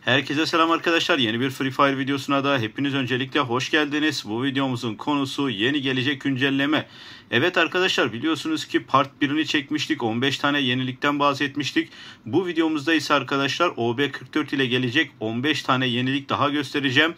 Herkese selam arkadaşlar. Yeni bir Free Fire videosuna da hepiniz öncelikle hoş geldiniz. Bu videomuzun konusu yeni gelecek güncelleme. Evet arkadaşlar biliyorsunuz ki part 1'ini çekmiştik. 15 tane yenilikten bahsetmiştik. Bu videomuzda ise arkadaşlar OB44 ile gelecek 15 tane yenilik daha göstereceğim.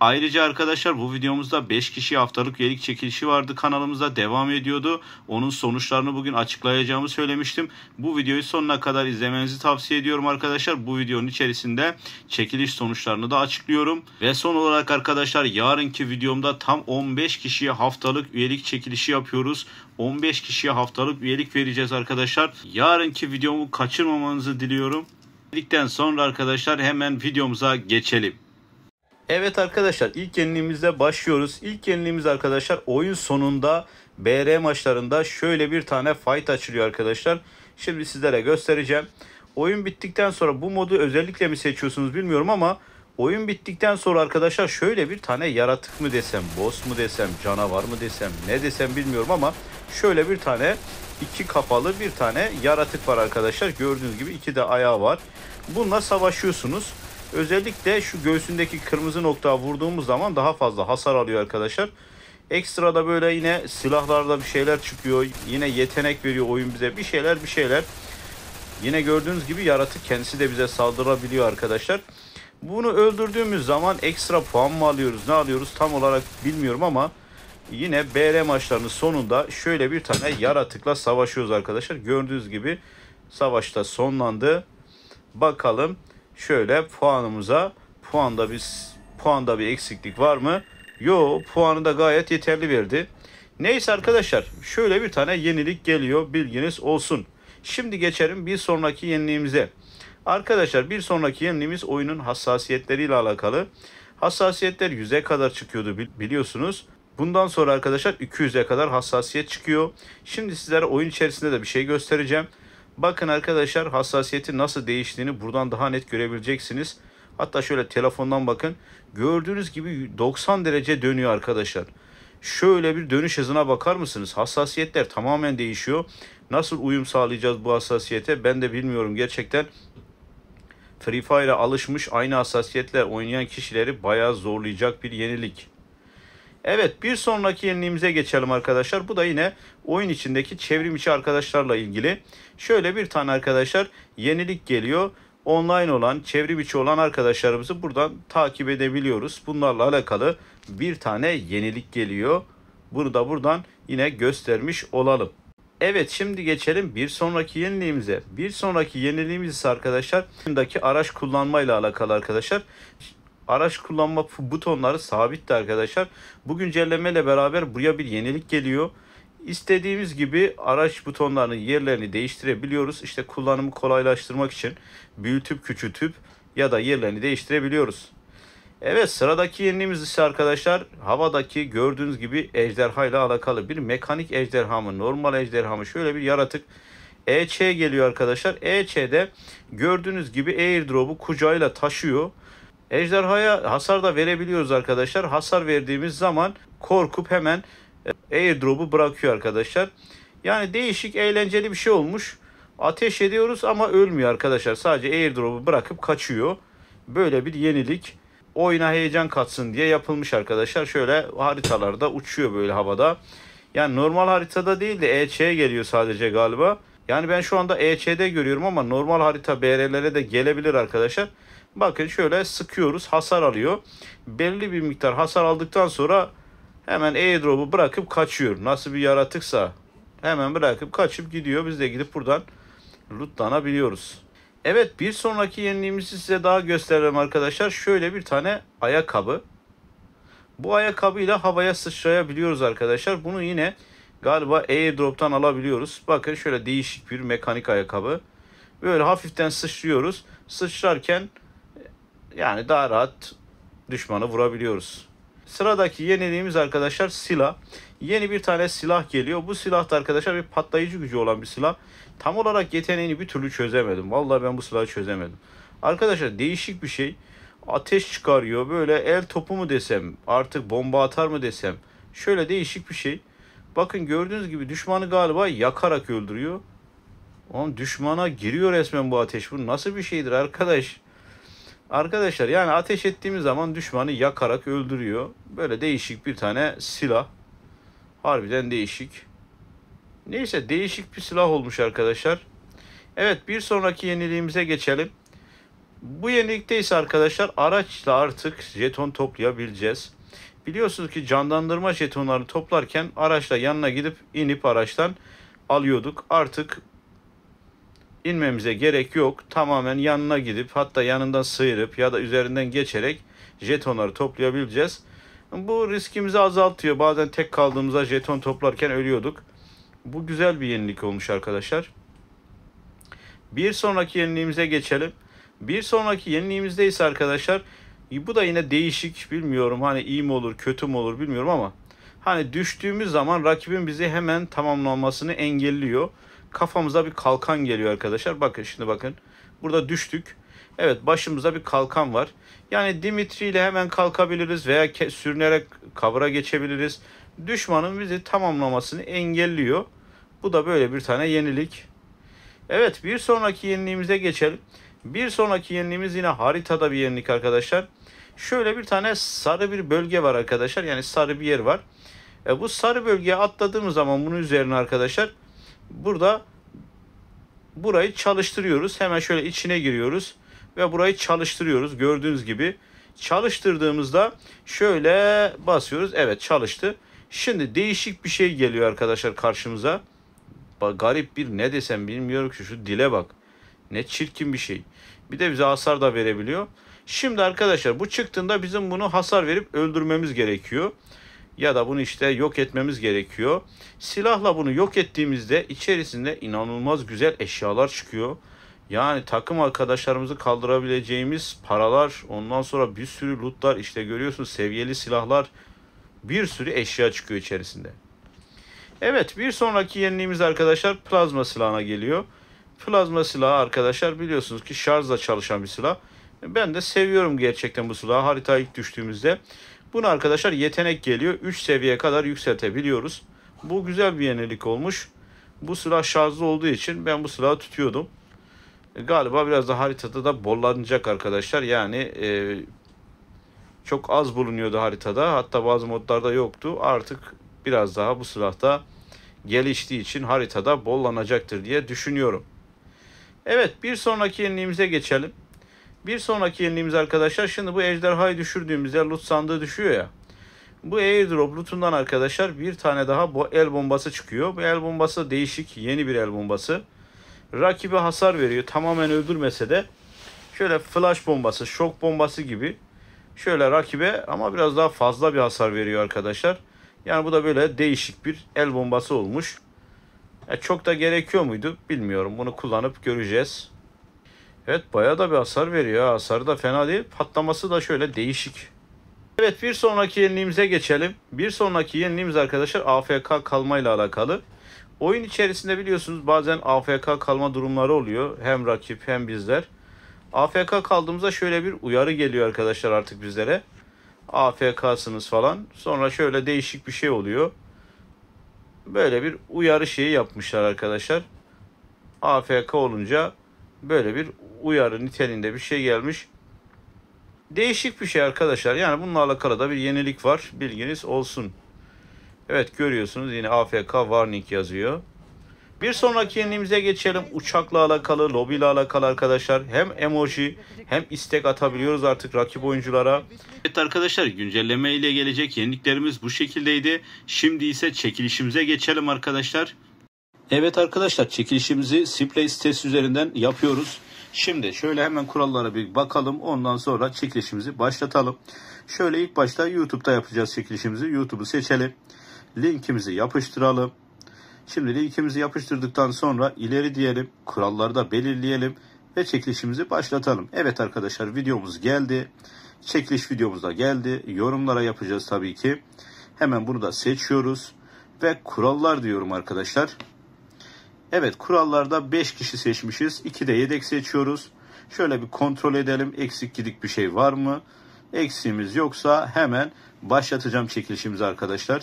Ayrıca arkadaşlar bu videomuzda 5 kişi haftalık üyelik çekilişi vardı kanalımıza devam ediyordu. Onun sonuçlarını bugün açıklayacağımı söylemiştim. Bu videoyu sonuna kadar izlemenizi tavsiye ediyorum arkadaşlar. Bu videonun içerisinde çekiliş sonuçlarını da açıklıyorum. Ve son olarak arkadaşlar yarınki videomda tam 15 kişiye haftalık üyelik çekilişi yapıyoruz. 15 kişiye haftalık üyelik vereceğiz arkadaşlar. Yarınki videomu kaçırmamanızı diliyorum. Dedikten sonra arkadaşlar hemen videomuza geçelim. Evet arkadaşlar ilk yeniliğimizle başlıyoruz. İlk yeniliğimiz arkadaşlar oyun sonunda BR maçlarında şöyle bir tane fight açılıyor arkadaşlar. Şimdi sizlere göstereceğim. Oyun bittikten sonra bu modu özellikle mi seçiyorsunuz bilmiyorum ama oyun bittikten sonra arkadaşlar şöyle bir tane yaratık mı desem, boss mu desem, canavar mı desem, ne desem bilmiyorum ama şöyle bir tane iki kafalı bir tane yaratık var arkadaşlar. Gördüğünüz gibi iki de ayağı var. Bununla savaşıyorsunuz. Özellikle şu göğsündeki kırmızı noktaya vurduğumuz zaman daha fazla hasar alıyor arkadaşlar. Ekstra da böyle yine silahlarda bir şeyler çıkıyor. Yine yetenek veriyor oyun bize. Bir şeyler bir şeyler. Yine gördüğünüz gibi yaratık kendisi de bize saldırabiliyor arkadaşlar. Bunu öldürdüğümüz zaman ekstra puan mı alıyoruz ne alıyoruz tam olarak bilmiyorum ama yine BR maçlarının sonunda şöyle bir tane yaratıkla savaşıyoruz arkadaşlar. Gördüğünüz gibi savaşta sonlandı. Bakalım şöyle puanımıza puanda biz puanda bir eksiklik var mı? Yo puanı da gayet yeterli verdi. Neyse arkadaşlar şöyle bir tane yenilik geliyor bilginiz olsun. Şimdi geçelim bir sonraki yeniliğimize. Arkadaşlar bir sonraki yeniliğimiz oyunun hassasiyetleriyle alakalı. Hassasiyetler 100'e kadar çıkıyordu biliyorsunuz. Bundan sonra arkadaşlar 200'e kadar hassasiyet çıkıyor. Şimdi sizlere oyun içerisinde de bir şey göstereceğim. Bakın arkadaşlar hassasiyeti nasıl değiştiğini buradan daha net görebileceksiniz. Hatta şöyle telefondan bakın. Gördüğünüz gibi 90 derece dönüyor arkadaşlar. Şöyle bir dönüş hızına bakar mısınız? Hassasiyetler tamamen değişiyor. Nasıl uyum sağlayacağız bu hassasiyete ben de bilmiyorum gerçekten. Free Fire'a alışmış aynı hassasiyetle oynayan kişileri bayağı zorlayacak bir yenilik. Evet bir sonraki yeniliğimize geçelim arkadaşlar. Bu da yine oyun içindeki çevrim içi arkadaşlarla ilgili. Şöyle bir tane arkadaşlar yenilik geliyor. Online olan, çevrim içi olan arkadaşlarımızı buradan takip edebiliyoruz. Bunlarla alakalı bir tane yenilik geliyor. Bunu da buradan yine göstermiş olalım. Evet şimdi geçelim bir sonraki yeniliğimize. Bir sonraki yeniliğimiz ise arkadaşlar oyundaki araç kullanmayla alakalı arkadaşlar araç kullanma butonları sabitti arkadaşlar. Bu güncelleme ile beraber buraya bir yenilik geliyor. İstediğimiz gibi araç butonlarının yerlerini değiştirebiliyoruz. İşte kullanımı kolaylaştırmak için büyütüp küçültüp ya da yerlerini değiştirebiliyoruz. Evet sıradaki yeniliğimiz ise arkadaşlar havadaki gördüğünüz gibi ejderha ile alakalı bir mekanik ejderha mı normal ejderha mı şöyle bir yaratık EÇ geliyor arkadaşlar. EÇ'de gördüğünüz gibi airdrop'u kucağıyla taşıyor. Ejderhaya hasar da verebiliyoruz arkadaşlar. Hasar verdiğimiz zaman korkup hemen e, airdrop'u bırakıyor arkadaşlar. Yani değişik eğlenceli bir şey olmuş. Ateş ediyoruz ama ölmüyor arkadaşlar. Sadece airdrop'u bırakıp kaçıyor. Böyle bir yenilik. Oyuna heyecan katsın diye yapılmış arkadaşlar. Şöyle haritalarda uçuyor böyle havada. Yani normal haritada değil de EÇ'ye geliyor sadece galiba. Yani ben şu anda EÇ'de görüyorum ama normal harita BR'lere de gelebilir arkadaşlar. Bakın şöyle sıkıyoruz hasar alıyor. Belli bir miktar hasar aldıktan sonra hemen airdrop'u bırakıp kaçıyor. Nasıl bir yaratıksa hemen bırakıp kaçıp gidiyor. Biz de gidip buradan lootlanabiliyoruz. Evet bir sonraki yeniliğimizi size daha gösterelim arkadaşlar. Şöyle bir tane ayakkabı. Bu ayakkabıyla havaya sıçrayabiliyoruz arkadaşlar. Bunu yine galiba airdrop'tan alabiliyoruz. Bakın şöyle değişik bir mekanik ayakkabı. Böyle hafiften sıçrıyoruz. Sıçrarken yani daha rahat düşmanı vurabiliyoruz. Sıradaki yeniliğimiz arkadaşlar silah. Yeni bir tane silah geliyor. Bu silah da arkadaşlar bir patlayıcı gücü olan bir silah. Tam olarak yeteneğini bir türlü çözemedim. Vallahi ben bu silahı çözemedim. Arkadaşlar değişik bir şey. Ateş çıkarıyor. Böyle el topu mu desem, artık bomba atar mı desem. Şöyle değişik bir şey. Bakın gördüğünüz gibi düşmanı galiba yakarak öldürüyor. Oğlum düşmana giriyor resmen bu ateş. Bu nasıl bir şeydir arkadaş? Arkadaşlar yani ateş ettiğimiz zaman düşmanı yakarak öldürüyor. Böyle değişik bir tane silah. Harbiden değişik. Neyse değişik bir silah olmuş arkadaşlar. Evet bir sonraki yeniliğimize geçelim. Bu yenilikte ise arkadaşlar araçla artık jeton toplayabileceğiz. Biliyorsunuz ki canlandırma jetonlarını toplarken araçla yanına gidip inip araçtan alıyorduk. Artık inmemize gerek yok. Tamamen yanına gidip hatta yanından sıyırıp ya da üzerinden geçerek jetonları toplayabileceğiz. Bu riskimizi azaltıyor. Bazen tek kaldığımızda jeton toplarken ölüyorduk. Bu güzel bir yenilik olmuş arkadaşlar. Bir sonraki yeniliğimize geçelim. Bir sonraki yeniliğimizde ise arkadaşlar bu da yine değişik bilmiyorum hani iyi mi olur kötü mü olur bilmiyorum ama hani düştüğümüz zaman rakibin bizi hemen tamamlamasını engelliyor kafamıza bir kalkan geliyor arkadaşlar. Bakın şimdi bakın. Burada düştük. Evet başımıza bir kalkan var. Yani Dimitri ile hemen kalkabiliriz veya sürünerek kavra geçebiliriz. Düşmanın bizi tamamlamasını engelliyor. Bu da böyle bir tane yenilik. Evet bir sonraki yeniliğimize geçelim. Bir sonraki yeniliğimiz yine haritada bir yenilik arkadaşlar. Şöyle bir tane sarı bir bölge var arkadaşlar. Yani sarı bir yer var. E, bu sarı bölgeye atladığımız zaman bunun üzerine arkadaşlar Burada burayı çalıştırıyoruz. Hemen şöyle içine giriyoruz ve burayı çalıştırıyoruz. Gördüğünüz gibi çalıştırdığımızda şöyle basıyoruz. Evet çalıştı. Şimdi değişik bir şey geliyor arkadaşlar karşımıza. Bak, garip bir ne desem bilmiyorum ki şu dile bak. Ne çirkin bir şey. Bir de bize hasar da verebiliyor. Şimdi arkadaşlar bu çıktığında bizim bunu hasar verip öldürmemiz gerekiyor ya da bunu işte yok etmemiz gerekiyor. Silahla bunu yok ettiğimizde içerisinde inanılmaz güzel eşyalar çıkıyor. Yani takım arkadaşlarımızı kaldırabileceğimiz paralar, ondan sonra bir sürü lootlar işte görüyorsunuz seviyeli silahlar, bir sürü eşya çıkıyor içerisinde. Evet bir sonraki yeniliğimiz arkadaşlar plazma silahına geliyor. Plazma silahı arkadaşlar biliyorsunuz ki şarjla çalışan bir silah. Ben de seviyorum gerçekten bu silahı harita ilk düştüğümüzde. Bunu arkadaşlar yetenek geliyor. 3 seviye kadar yükseltebiliyoruz. Bu güzel bir yenilik olmuş. Bu silah şarjlı olduğu için ben bu silahı tutuyordum. E, galiba biraz da haritada da bollanacak arkadaşlar. Yani e, çok az bulunuyordu haritada. Hatta bazı modlarda yoktu. Artık biraz daha bu silahta geliştiği için haritada bollanacaktır diye düşünüyorum. Evet bir sonraki yeniliğimize geçelim. Bir sonraki yeniliğimiz arkadaşlar şimdi bu ejderhayı düşürdüğümüzde loot sandığı düşüyor ya. Bu airdrop lootundan arkadaşlar bir tane daha bu el bombası çıkıyor. Bu el bombası değişik yeni bir el bombası. Rakibe hasar veriyor tamamen öldürmese de şöyle flash bombası şok bombası gibi şöyle rakibe ama biraz daha fazla bir hasar veriyor arkadaşlar. Yani bu da böyle değişik bir el bombası olmuş. E çok da gerekiyor muydu bilmiyorum. Bunu kullanıp göreceğiz. Evet bayağı da bir hasar veriyor. Hasarı da fena değil. Patlaması da şöyle değişik. Evet bir sonraki yeniliğimize geçelim. Bir sonraki yeniliğimiz arkadaşlar AFK kalmayla alakalı. Oyun içerisinde biliyorsunuz bazen AFK kalma durumları oluyor. Hem rakip hem bizler. AFK kaldığımızda şöyle bir uyarı geliyor arkadaşlar artık bizlere. AFK'sınız falan. Sonra şöyle değişik bir şey oluyor. Böyle bir uyarı şeyi yapmışlar arkadaşlar. AFK olunca böyle bir uyarı niteliğinde bir şey gelmiş. Değişik bir şey arkadaşlar. Yani bununla alakalı da bir yenilik var. Bilginiz olsun. Evet görüyorsunuz yine AFK warning yazıyor. Bir sonraki yeniliğimize geçelim. Uçakla alakalı, lobiyle alakalı arkadaşlar. Hem emoji hem istek atabiliyoruz artık rakip oyunculara. Evet arkadaşlar güncelleme ile gelecek yeniliklerimiz bu şekildeydi. Şimdi ise çekilişimize geçelim arkadaşlar. Evet arkadaşlar çekilişimizi Splay sitesi üzerinden yapıyoruz. Şimdi şöyle hemen kurallara bir bakalım. Ondan sonra çekilişimizi başlatalım. Şöyle ilk başta YouTube'da yapacağız çekilişimizi. YouTube'u seçelim. Linkimizi yapıştıralım. Şimdi linkimizi yapıştırdıktan sonra ileri diyelim. Kuralları da belirleyelim. Ve çekilişimizi başlatalım. Evet arkadaşlar videomuz geldi. Çekiliş videomuz da geldi. Yorumlara yapacağız tabii ki. Hemen bunu da seçiyoruz. Ve kurallar diyorum arkadaşlar. Evet kurallarda 5 kişi seçmişiz. 2 de yedek seçiyoruz. Şöyle bir kontrol edelim. Eksik gidik bir şey var mı? Eksiğimiz yoksa hemen başlatacağım çekilişimizi arkadaşlar.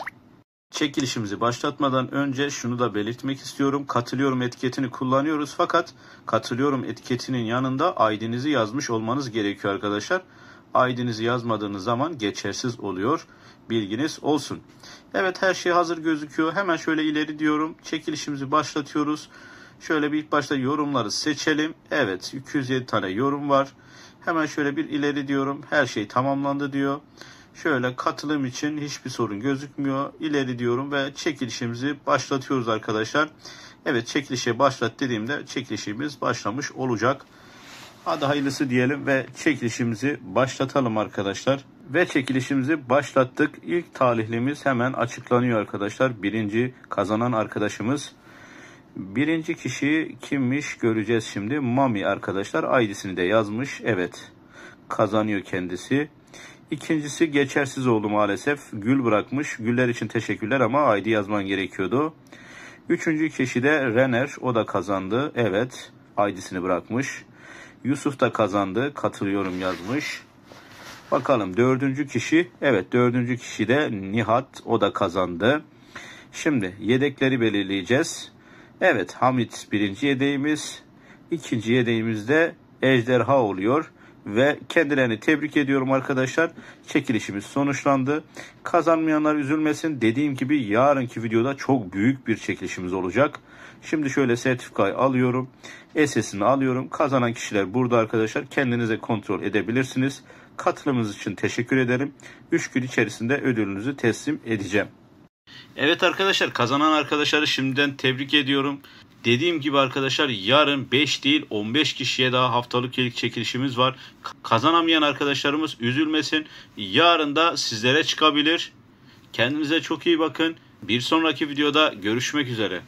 Çekilişimizi başlatmadan önce şunu da belirtmek istiyorum. Katılıyorum etiketini kullanıyoruz fakat katılıyorum etiketinin yanında ID'nizi yazmış olmanız gerekiyor arkadaşlar. ID'nizi yazmadığınız zaman geçersiz oluyor. Bilginiz olsun. Evet her şey hazır gözüküyor. Hemen şöyle ileri diyorum. Çekilişimizi başlatıyoruz. Şöyle bir ilk başta yorumları seçelim. Evet 207 tane yorum var. Hemen şöyle bir ileri diyorum. Her şey tamamlandı diyor. Şöyle katılım için hiçbir sorun gözükmüyor. İleri diyorum ve çekilişimizi başlatıyoruz arkadaşlar. Evet çekilişe başlat dediğimde çekilişimiz başlamış olacak. Hadi hayırlısı diyelim ve çekilişimizi başlatalım arkadaşlar. Ve çekilişimizi başlattık. İlk talihlimiz hemen açıklanıyor arkadaşlar. Birinci kazanan arkadaşımız. Birinci kişi kimmiş göreceğiz şimdi. Mami arkadaşlar ID'sini de yazmış. Evet kazanıyor kendisi. İkincisi geçersiz oldu maalesef. Gül bırakmış. Güller için teşekkürler ama ID yazman gerekiyordu. Üçüncü kişi de Renner. O da kazandı. Evet. ID'sini bırakmış. Yusuf da kazandı. Katılıyorum yazmış. Bakalım dördüncü kişi. Evet dördüncü kişi de Nihat. O da kazandı. Şimdi yedekleri belirleyeceğiz. Evet Hamit birinci yedeğimiz. ikinci yedeğimiz de Ejderha oluyor ve kendilerini tebrik ediyorum arkadaşlar. Çekilişimiz sonuçlandı. Kazanmayanlar üzülmesin. Dediğim gibi yarınki videoda çok büyük bir çekilişimiz olacak. Şimdi şöyle sertifikayı alıyorum. SS'ini alıyorum. Kazanan kişiler burada arkadaşlar. Kendinize kontrol edebilirsiniz. Katılımınız için teşekkür ederim. 3 gün içerisinde ödülünüzü teslim edeceğim. Evet arkadaşlar kazanan arkadaşları şimdiden tebrik ediyorum. Dediğim gibi arkadaşlar yarın 5 değil 15 kişiye daha haftalık iyilik çekilişimiz var. Kazanamayan arkadaşlarımız üzülmesin. Yarın da sizlere çıkabilir. Kendinize çok iyi bakın. Bir sonraki videoda görüşmek üzere.